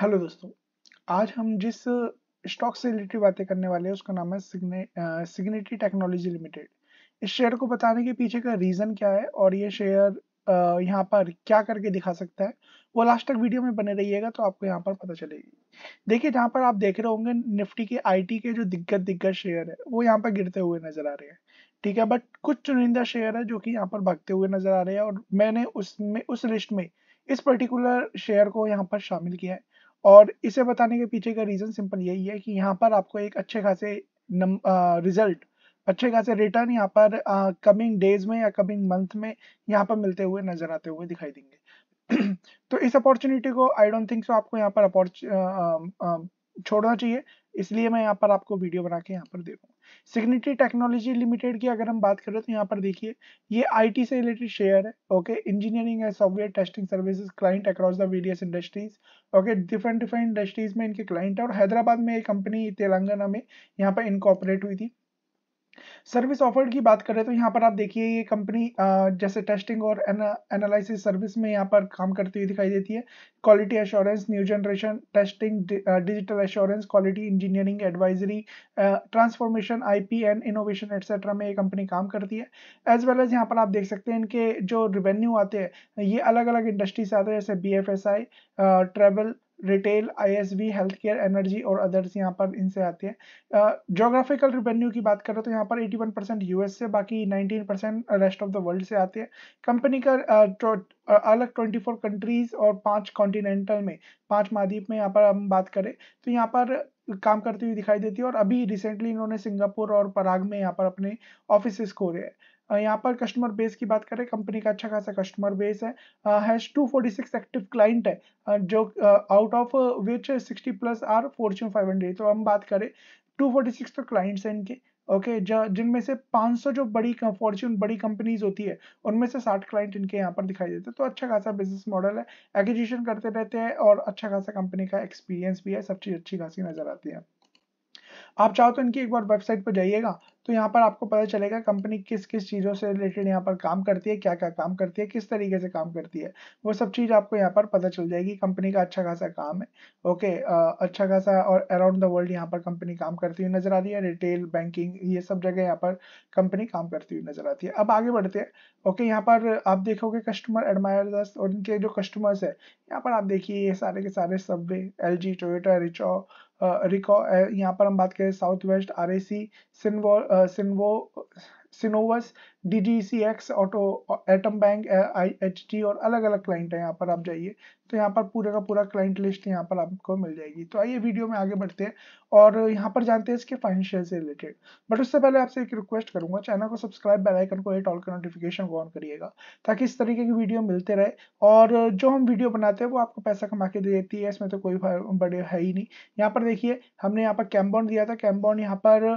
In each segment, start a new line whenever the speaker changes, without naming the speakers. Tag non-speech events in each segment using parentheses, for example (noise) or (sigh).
hello दोस्तों आज हम जिस स्टॉक से रिलेटेड बातें करने वाले हैं उसका नाम है सिग्नेटी टेक्नोलॉजी लिमिटेड इस शेयर को बताने के पीछे का रीज़न क्या है और ये शेयर यहाँ पर क्या करके दिखा सकता है वो लास्ट तक वीडियो में बने रहिएगा तो आपको यहाँ पर पता चलेगी देखिए जहाँ पर आप देख रहे होंगे निफ्टी के आईटी के जो दिग्गज दिग्गज शेयर है वो यहाँ पर गिरते हुए नजर आ रहे हैं ठीक है बट कुछ चुनिंदा शेयर है जो कि यहाँ पर भागते हुए नजर आ रहे हैं और मैंने उसमें उस लिस्ट में इस पर्टिकुलर शेयर को यहाँ पर शामिल किया है और इसे बताने के पीछे का रीज़न सिंपल यही है कि यहाँ पर आपको एक अच्छे खासे रिजल्ट अच्छे खासे रिटर्न यहाँ पर कमिंग डेज में या कमिंग मंथ में यहाँ पर मिलते हुए नजर आते हुए दिखाई देंगे (clears throat) तो इस अपॉर्चुनिटी को आई डोंट थिंक सो आपको यहाँ पर छोड़ना चाहिए इसलिए मैं यहाँ पर आपको वीडियो बना के यहाँ पर दे रहा हूँ सिग्निटी टेक्नोलॉजी लिमिटेड की अगर हम बात करें तो यहाँ पर देखिए ये आईटी से रिलेटेड शेयर है okay engineering and software testing services client across the various industries okay different different industries में इनके क्लाइंट है और हैदराबाद में एक कंपनी तेलंगाना में यहाँ पर इनकॉपरेट हुई थी सर्विस ऑफर्ड की बात करें तो यहाँ पर आप देखिए ये कंपनी जैसे टेस्टिंग और एनालिसिस सर्विस में यहाँ पर काम करती हुई दिखाई देती है quality assurance new generation testing digital assurance quality engineering advisory transformation P and innovation etcetera में ये कंपनी काम करती है एज वेल एज यहाँ पर आप देख सकते हैं इनके जो रिवेन्यू आते हैं ये अलग अलग इंडस्ट्री से आते हैं जैसे B travel retail ISB health care energy और अदर्स यहाँ पर इनसे आती है जोग्राफिकल रिवेन्यू की बात करें तो यहाँ पर 81 परसेंट यूएस से बाकी 19 percent rest of the world से आती है कंपनी का अलग 24 कंट्रीज और पांच कॉन्टिनेंटल में पांच महाद्वीप में यहाँ पर हम बात करें तो यहाँ पर काम करती हुई दिखाई देती है और अभी रिसेंटली इन्होंने सिंगापुर और पराग में यहाँ पर अपने ऑफिस खोले हैं यहाँ पर कस्टमर बेस की बात करें कंपनी का अच्छा खासा कस्टमर बेस है हैज सिक्स एक्टिव क्लाइंट है जो out of which sixty plus are five hundred तो हम बात करें टू फोर्टी सिक्स तो क्लाइंट्स हैं इनके ओके okay, जिनमें से 500 जो बड़ी फॉर्च्यून बड़ी कंपनीज होती है उनमें से 60 क्लाइंट इनके यहाँ पर दिखाई देते हैं तो अच्छा खासा बिजनेस मॉडल है एग्जीक्यूशन करते रहते हैं और अच्छा खासा कंपनी का एक्सपीरियंस भी है सब चीज़ अच्छी खासी नज़र आती है आप चाहो तो इनकी एक बार वेबसाइट पर जाइएगा तो यहाँ पर आपको पता चलेगा कंपनी किस किस चीज़ों से रिलेटेड यहाँ पर काम करती है क्या क्या काम करती है किस तरीके से काम करती है वो सब चीज़ आपको यहाँ पर पता चल जाएगी कंपनी का अच्छा खासा काम है ओके अच्छा खासा और अराउंड द वर्ल्ड यहाँ पर कंपनी काम करती हुई नजर आ रही है रिटेल बैंकिंग ये सब जगह यहाँ पर कंपनी काम करती हुई नजर आती है अब आगे बढ़ते हैं ओके यहाँ पर आप देखोगे कस्टमर एडमायर और इनके जो कस्टमर्स है यहाँ पर आप देखिए ये सारे के सारे सबवे एल जी टोयोटा रिचो रिकॉ यहाँ पर हम बात करें south west R A C सिन्वो सिन्वो Synovus D D C X auto Atom bank I H T और अलग अलग क्लाइंट है यहाँ पर आप जाइए तो यहाँ पर पूरे का पूरा क्लाइंट लिस्ट यहाँ पर आपको मिल जाएगी तो आइए वीडियो में आगे बढ़ते हैं और यहाँ पर जानते हैं इसके फाइनेंशियल से रिलेटेड बट उससे पहले आपसे एक रिक्वेस्ट करूंगा चैनल को सब्सक्राइब बेल आइकन को एट ऑल का नोटिफिकेशन को ऑन करिएगा ताकि इस तरीके की वीडियो मिलते रहे और जो हम वीडियो बनाते हैं वो आपको पैसा कमा के दे देती है इसमें तो कोई बड़े है ही नहीं यहाँ पर देखिए हमने यहाँ पर कैम्बॉन दिया था कैम्बॉन यहाँ पर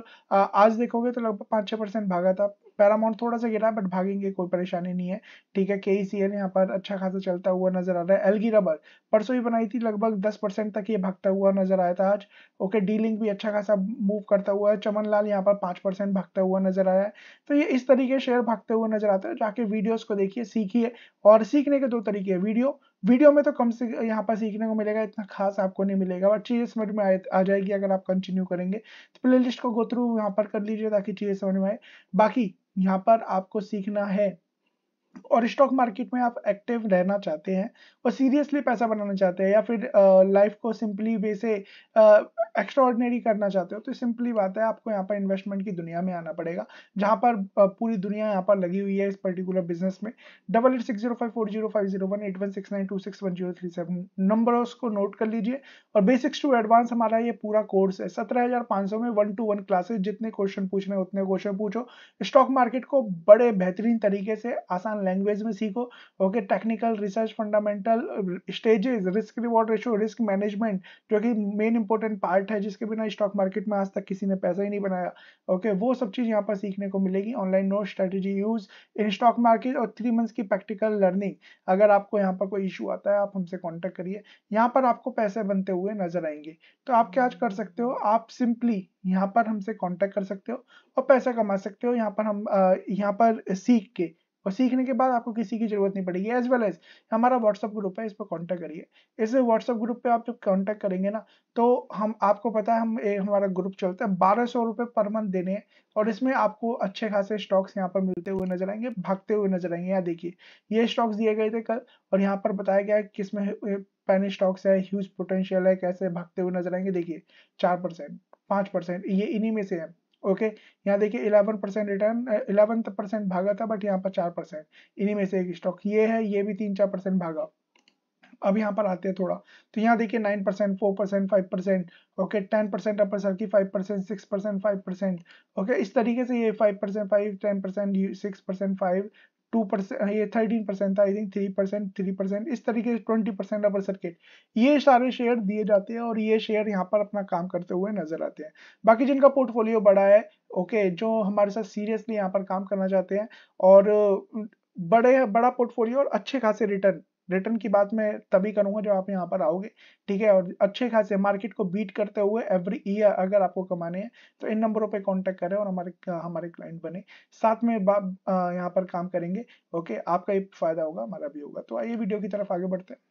आज देखोगे तो लगभग पाँच छः परसेंट भागा था पैरामाउंट थोड़ा सा गिरा बट भागेंगे कोई परेशानी नहीं है ठीक है के e यहाँ पर अच्छा खासा चलता हुआ नजर आ रहा है एलगी रबर परसों ही बनाई थी लगभग दस परसेंट तक ये भागता हुआ नजर आया था आज ओके डी लिंक भी अच्छा खासा मूव करता हुआ है चमन लाल यहाँ पर पाँच परसेंट भागता हुआ नजर आया है तो ये इस तरीके शेयर भागते हुए नजर आता है जाके वीडियोज को देखिए सीखिए और सीखने के दो तरीके हैं वीडियो वीडियो में तो कम से यहाँ पर सीखने को मिलेगा इतना खास आपको नहीं मिलेगा बट चीज़ें समझ में आ, आ जाएगी अगर आप कंटिन्यू करेंगे तो प्लेलिस्ट को गो थ्रू यहाँ पर कर लीजिए ताकि चीज़ें समझ में आए बाकी यहाँ पर आपको सीखना है और स्टॉक मार्केट में आप एक्टिव रहना चाहते हैं और सीरियसली पैसा बनाना चाहते हैं या फिर लाइफ को सिंपली वे से एक्स्ट्रॉर्डनरी करना चाहते हो तो सिंपली बात है आपको यहाँ पर इन्वेस्टमेंट की दुनिया में आना पड़ेगा जहाँ पर पूरी दुनिया यहाँ पर लगी हुई है इस पर्टिकुलर बिजनेस में double eight six zero five four zero five zero one eight one six nine two six one zero three seven number उसको नोट कर लीजिए और बेसिक्स टू एडवांस हमारा ये पूरा कोर्स है सत्रह हजार पाँच सौ में वन टू वन क्लासेज जितने क्वेश्चन पूछने उतने क्वेश्चन पूछो स्टॉक मार्केट को बड़े बेहतरीन तरीके से आसान लैंग्वेज में सीखो okay technical research fundamental stages risk reward ratio risk management जो कि मेन इंपॉर्टेंट पार्ट है जिसके बिना स्टॉक मार्केट में आज तक किसी ने पैसा ही नहीं बनाया ओके वो सब चीज़ यहाँ पर सीखने को मिलेगी online note strategy use in stock market और थ्री मंथ्स की प्रैक्टिकल लर्निंग अगर आपको यहाँ पर कोई इशू आता है आप हमसे कॉन्टेक्ट करिए यहाँ पर आपको पैसे बनते हुए नजर आएंगे तो आप क्या कर सकते हो आप सिंपली यहाँ पर हमसे कॉन्टेक्ट कर सकते हो और पैसा कमा सकते हो यहाँ पर हम uh, यहाँ पर सीख के और सीखने के बाद आपको किसी की जरूरत नहीं पड़ेगी एज वेल एज हमारा व्हाट्सअप ग्रुप है इस पर कॉन्टैक्ट करिए इस व्हाट्सअप ग्रुप पे आप जब कॉन्टैक्ट करेंगे ना तो हम आपको पता है हम ए, हमारा ग्रुप चलता है बारह सौ रुपये पर मंथ देने हैं और इसमें आपको अच्छे खासे स्टॉक्स यहाँ पर मिलते हुए नजर आएंगे भागते हुए नजर आएंगे यहाँ देखिए ये स्टॉक्स दिए गए थे कल और यहाँ पर बताया गया है किसमें पैनी स्टॉक्स है ह्यूज पोटेंशियल है कैसे भागते हुए नजर आएंगे देखिए चार परसेंट पाँच परसेंट ये इन्हीं में से है ओके यहाँ देखिए eleven percent return eleven percent भागा था बट यहाँ पर चार परसेंट इन्हीं में से एक स्टॉक ये है ये भी तीन चार परसेंट भागा अब यहाँ पर आते हैं थोड़ा तो यहाँ देखिए nine percent four percent five percent okay ten percent upper sir की five percent six percent five percent okay इस तरीके से ये five percent five ten percent six percent five two percent हाँ, ये थर्टीन परसेंट था I think three percent three percent इस तरीके से ट्वेंटी परसेंट अपर सर्किट ये सारे शेयर दिए जाते हैं और ये शेयर यहाँ पर अपना काम करते हुए नजर आते हैं बाकी जिनका पोर्टफोलियो बड़ा है ओके जो हमारे साथ सीरियसली यहाँ पर काम करना चाहते हैं और बड़े बड़ा पोर्टफोलियो और अच्छे खासे रिटर्न रिटर्न की बात मैं तभी करूंगा जब आप यहाँ पर आओगे ठीक है और अच्छे खासे मार्केट को बीट करते हुए एवरी ईयर अगर आपको कमाने हैं तो इन नंबरों पे कांटेक्ट करें और हमारे हमारे क्लाइंट बने साथ में बाप यहाँ पर काम करेंगे ओके आपका ये फायदा होगा हमारा भी होगा तो आइए वीडियो की तरफ आगे बढ़ते हैं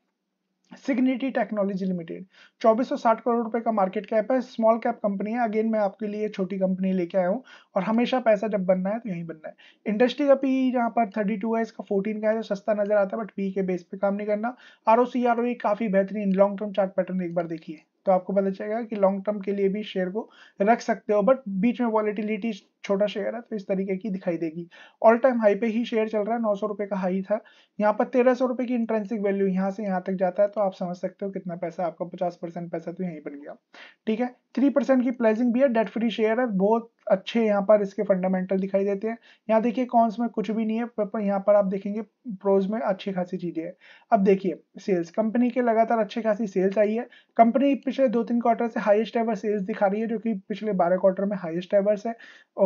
सिग्निटी टेक्नोलॉजी लिमिटेड 2460 करोड़ रुपए का मार्केट कैप है स्मॉल कैप कंपनी है अगेन मैं आपके लिए छोटी कंपनी लेके आया हूँ और हमेशा पैसा जब बनना है तो यहीं बनना है इंडस्ट्री का पी यहाँ e पर 32 है इसका 14 का है जो तो सस्ता नजर आता है बट पी e के बेस पे काम नहीं करना R O C R O काफी बेहतरीन लॉन्ग टर्म चार्ट पैटर्न एक बार देखिए तो आपको पता चलेगा कि लॉन्ग टर्म के लिए भी शेयर को रख सकते हो बट बीच में वॉलिटिलिटी छोटा शेयर है तो इस तरीके की दिखाई देगी ऑल टाइम हाई पे ही शेयर चल रहा है नौ सौ रुपए का हाई था यहाँ पर तेरह सौ रुपए की इंट्रेंसिक वैल्यू यहाँ से यहाँ तक जाता है तो आप समझ सकते हो कितना पैसा आपका पचास परसेंट पैसा तो यहीं बन गया ठीक है थ्री परसेंट की प्लेजिंग भी है डेट फ्री शेयर है बहुत अच्छे यहाँ पर इसके फंडामेंटल दिखाई देते हैं यहाँ देखिए कॉन्स में कुछ भी नहीं है पर यहाँ पर आप देखेंगे प्रोज में अच्छी खासी चीजें हैं अब देखिए सेल्स कंपनी के लगातार अच्छी खासी सेल्स आई है कंपनी पिछले दो तीन क्वार्टर से हाईएस्ट एवर सेल्स दिखा रही है जो कि पिछले बारह क्वार्टर में हाईएस्ट एवर्स है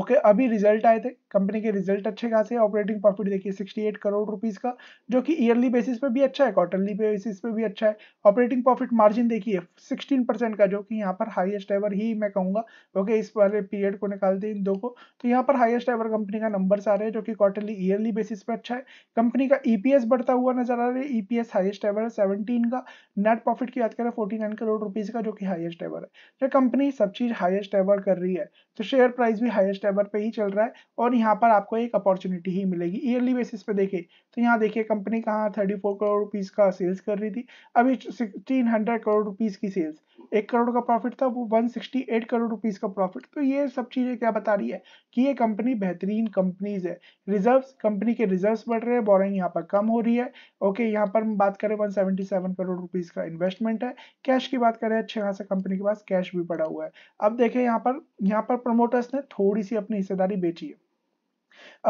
ओके के अभी रिजल्ट आए थे कंपनी के रिजल्ट अच्छे खासे ऑपरेटिंग प्रॉफिट देखिए 68 करोड़ रुपीस का जो कि ईयरली बेसिस पे भी अच्छा है क्वार्टरली बेसिस पे भी अच्छा है ऑपरेटिंग प्रॉफिट मार्जिन देखिए 16 परसेंट का जो कि यहाँ पर हाईएस्ट एवर ही मैं कहूँगा ओके इस वाले पीरियड को निकालते हैं इन दो को तो यहाँ पर हाइएस्ट एवर कंपनी का नंबर आ रहे हैं जो कि क्वार्टरली ईयरली बेसिस पे अच्छा है कंपनी का ई e बढ़ता हुआ नजर आ रहा है ईपीएस हाईएस्ट एवर है सेवनटीन का नेट प्रॉफिट की बात करें फोर्टी करोड़ रुपीज का जो कि हाइएस्ट एवर है तो कंपनी सब चीज हाइएस्ट एवर कर रही है तो शेयर प्राइस भी हाइएस्ट एवर लेवल पे ही चल रहा है और यहाँ पर आपको एक अपॉर्चुनिटी ही मिलेगी ईयरली बेसिस पे देखे तो यहाँ देखिए कंपनी कहाँ थर्टी फोर करोड़ रुपीज़ का सेल्स कर रही थी अभी सिक्सटीन हंड्रेड करोड़ रुपीज़ की सेल्स एक करोड़ का प्रॉफिट था वो one sixty eight crore rupees का प्रॉफिट तो ये सब चीज़ें क्या बता रही है कि ये कंपनी बेहतरीन कंपनीज है रिजर्व कंपनी के रिजर्व बढ़ रहे हैं बोरिंग यहाँ पर कम हो रही है ओके यहाँ पर हम बात करें 177 करोड़ रुपीज का इन्वेस्टमेंट है कैश की बात करें अच्छे खासा कंपनी के पास कैश भी पड़ा हुआ है अब देखें यहाँ पर यहाँ पर प्रमोटर्स ने थोड़ी सी अपनी अपनी हिस्सेदारी बेची है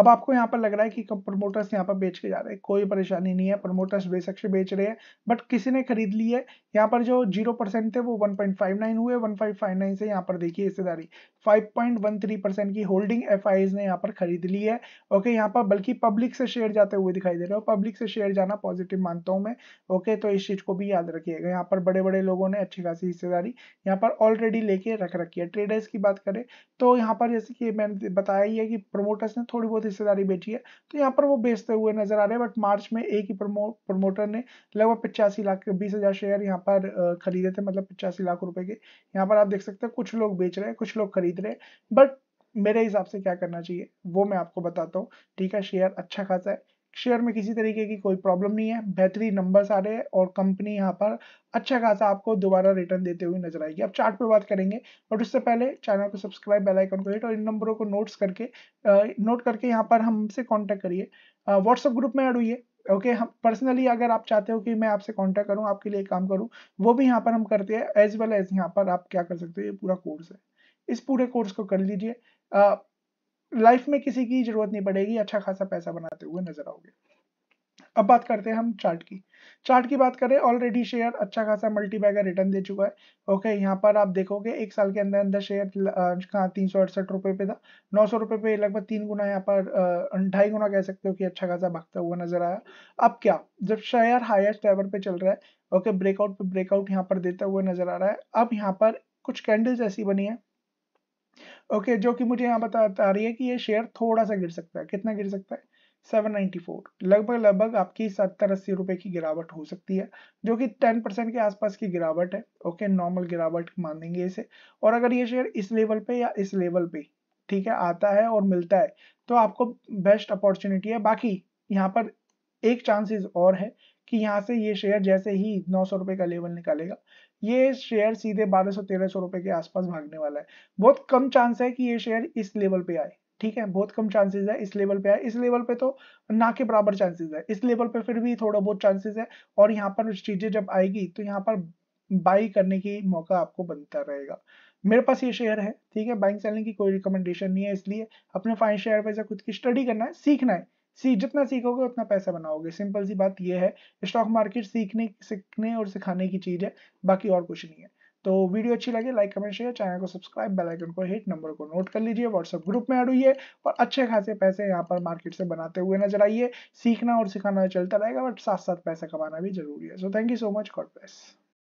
अब आपको यहाँ पर लग रहा है कि प्रमोटर्स यहाँ पर बेच के जा रहे हैं कोई परेशानी नहीं है प्रमोटर्स बेशक से बेच रहे हैं बट किसी ने खरीद ली है यहाँ पर जो जीरो परसेंट थे वो 1.59 हुए 1.59 से यहाँ पर देखिए हिस्सेदारी 5.13 परसेंट की होल्डिंग एफ ने यहाँ पर खरीद ली है ओके यहाँ पर बल्कि पब्लिक से शेयर जाते हुए दिखाई दे रहे हो पब्लिक से शेयर जाना पॉजिटिव मानता हूँ मैं ओके तो इस चीज को भी याद रखिएगा यहाँ पर बड़े बड़े लोगों ने अच्छी खासी हिस्सेदारी यहाँ पर ऑलरेडी लेके रख रखी है ट्रेडर्स की बात करें तो यहाँ पर जैसे कि मैंने बताया ही है कि प्रमोटर्स ने तो थोड़ी बहुत हिस्सेदारी बेची है तो यहाँ पर वो बेचते हुए नजर आ रहे हैं बट मार्च में एक ही प्रमो प्रमोटर ने लगभग पिचासी लाख बीस हजार शेयर यहाँ पर खरीदे थे मतलब पिचासी लाख रुपए के यहाँ पर आप देख सकते हैं कुछ लोग बेच रहे हैं कुछ लोग खरीद रहे हैं बट मेरे हिसाब से क्या करना चाहिए वो मैं आपको बताता हूँ ठीक है शेयर अच्छा खासा है शेयर में किसी तरीके की कोई प्रॉब्लम नहीं है बेहतरीन नंबर्स आ रहे हैं और कंपनी यहाँ पर अच्छा खासा आपको दोबारा रिटर्न देते हुए नजर आएगी अब चार्ट पे बात करेंगे बट उससे पहले चैनल को सब्सक्राइब बेल आइकन को हिट और इन नंबरों को नोट्स करके नोट करके यहाँ पर हमसे कॉन्टैक्ट करिए व्हाट्सअप ग्रुप में ऐड हुई ओके okay, हम पर्सनली अगर आप चाहते हो कि मैं आपसे कांटेक्ट करूं आपके लिए काम करूं वो भी यहाँ पर हम करते हैं एज वेल एज यहाँ पर आप क्या कर सकते हो ये पूरा कोर्स है इस पूरे कोर्स को कर लीजिए लाइफ में किसी की जरूरत नहीं पड़ेगी अच्छा खासा पैसा बनाते हुए नजर आओगे अब बात करते हैं हम चार्ट की चार्ट की बात करें ऑलरेडी शेयर अच्छा खासा मल्टी बैगर रिटर्न दे चुका है ओके यहाँ पर आप देखोगे एक साल के अंदर अंदर शेयर कहाँ तीन सौ अड़सठ रुपये पे था नौ सौ रुपये पे लगभग तीन गुना यहाँ पर ढाई गुना कह सकते हो कि अच्छा खासा भागता हुआ नजर आया अब क्या जब शेयर हाइस्ट लेवल पे चल रहा है ओके ब्रेकआउट पे ब्रेकआउट यहाँ पर देता हुआ नजर आ रहा है अब यहाँ पर कुछ कैंडल्स ऐसी बनी है ओके जो कि मुझे यहाँ बता आ रही है कि ये शेयर थोड़ा सा गिर सकता है कितना गिर सकता है 794 लगभग लगभग आपकी सत्तर अस्सी रुपए की गिरावट हो सकती है जो कि 10 परसेंट के आसपास की गिरावट है ओके नॉर्मल गिरावट मान देंगे इसे और अगर ये शेयर इस लेवल पे या इस लेवल पे ठीक है आता है और मिलता है तो आपको बेस्ट अपॉर्चुनिटी है बाकी यहाँ पर एक चांसेस और है कि यहाँ से ये शेयर जैसे ही नौ सौ का लेवल निकालेगा ये शेयर सीधे 1200 1300 रुपए के आसपास भागने वाला है बहुत कम चांस है कि ये शेयर इस लेवल पे आए ठीक है बहुत कम चांसेस है इस लेवल पे आए इस लेवल पे तो ना के बराबर चांसेस है इस लेवल पे फिर भी थोड़ा बहुत चांसेस है और यहाँ पर चीजें जब आएगी तो यहाँ पर बाई करने की मौका आपको बनता रहेगा मेरे पास ये शेयर है ठीक है बाइंग सेलिंग की कोई रिकमेंडेशन नहीं है इसलिए अपने फाइन शेयर पे से खुद की स्टडी करना है सीखना है सी जितना सीखोगे उतना पैसा बनाओगे सिंपल सी बात यह है स्टॉक मार्केट सीखने सीखने और सिखाने की चीज़ है बाकी और कुछ नहीं है तो वीडियो अच्छी लगे लाइक कमेंट शेयर चैनल को सब्सक्राइब बेल आइकन को हिट नंबर को नोट कर लीजिए व्हाट्सएप ग्रुप में ऐड हुई और अच्छे खासे पैसे यहाँ पर मार्केट से बनाते हुए नजर आइए सीखना और सिखाना चलता रहेगा बट साथ साथ पैसा कमाना भी जरूरी है so thank you so much God bless